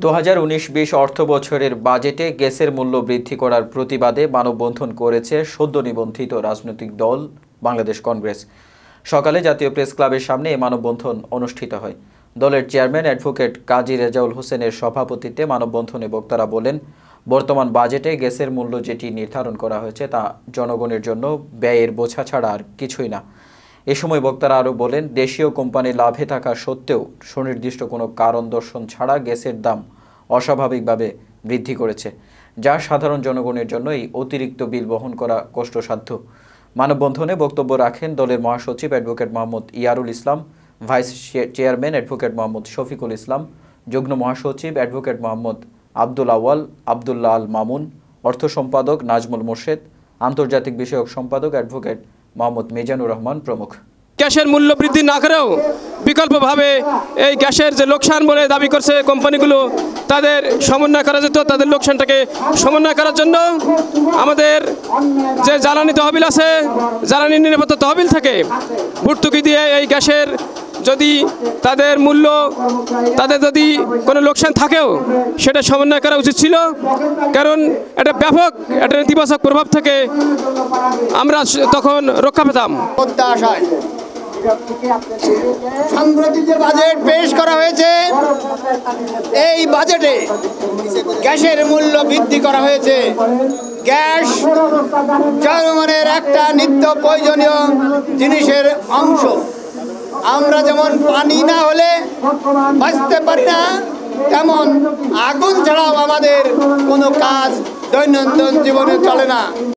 দু হাজার উনিশ বিশ অর্থ বছরের বাজেটে গ্যাসের মূল্য বৃদ্ধি করার প্রতিবাদে মানববন্ধন করেছে সদ্য নিবন্ধিত রাজনৈতিক দল বাংলাদেশ কংগ্রেস সকালে জাতীয় প্রেস ক্লাবের সামনে এ মানববন্ধন অনুষ্ঠিত হয় দলের চেয়ারম্যান অ্যাডভোকেট কাজী রেজাউল হোসেনের সভাপতিত্বে মানববন্ধনে বক্তারা বলেন বর্তমান বাজেটে গ্যাসের মূল্য যেটি নির্ধারণ করা হয়েছে তা জনগণের জন্য ব্যয়ের বোঝা ছাড়া আর কিছুই না এ সময় বক্তারা আরও বলেন দেশীয় কোম্পানি লাভে থাকা সত্ত্বেও সুনির্দিষ্ট কোনো কারণ দর্শন ছাড়া গ্যাসের দাম অস্বাভাবিকভাবে বৃদ্ধি করেছে যা সাধারণ জনগণের জন্য এই অতিরিক্ত বিল বহন করা কষ্টসাধ্য মানববন্ধনে বক্তব্য রাখেন দলের মহাসচিব advocate Mohammad Yarul Islam vice chairman advocate Mohammad Shafiqul Islam যুগ্ন মহাসচিব অ্যাডভোকেট মোহাম্মদ আব্দুল আওয়াল আবদুল্লাহ আল মামুন অর্থ সম্পাদক নাজমুল মোর্শেদ আন্তর্জাতিক বিষয়ক সম্পাদক অ্যাডভোকেট মোহাম্মদ মেজানুর রহমান প্রমুখ গ্যাসের মূল্য বৃদ্ধি না করেও বিকল্পভাবে এই গ্যাসের যে লোকসান বলে দাবি করছে কোম্পানিগুলো তাদের সমন্বয় করা যেত তাদের লোকসানটাকে সমন্বয় করার জন্য আমাদের যে জ্বালানি তহবিল আছে জ্বালানি নিরাপত্তা তহবিল থাকে ভর্তুকি দিয়ে এই গ্যাসের যদি তাদের মূল্য তাদের যদি কোনো লোকসান থাকেও সেটা সমন্বয় করা উচিত ছিল কারণ এটা ব্যাপক একটা নেতিবাচক প্রভাব থেকে আমরা তখন রক্ষা পেতাম সাম্প্রতিক যে বাজেট পেশ করা হয়েছে এই বাজেটে গ্যাসের মূল্য বৃদ্ধি করা হয়েছে গ্যাস জনগণের একটা নিত্য প্রয়োজনীয় জিনিসের অংশ আমরা যেমন পানি না হলে বাঁচতে পারি না তেমন আগুন ছাড়াও আমাদের কোনো কাজ দৈনন্দিন জীবনে চলে না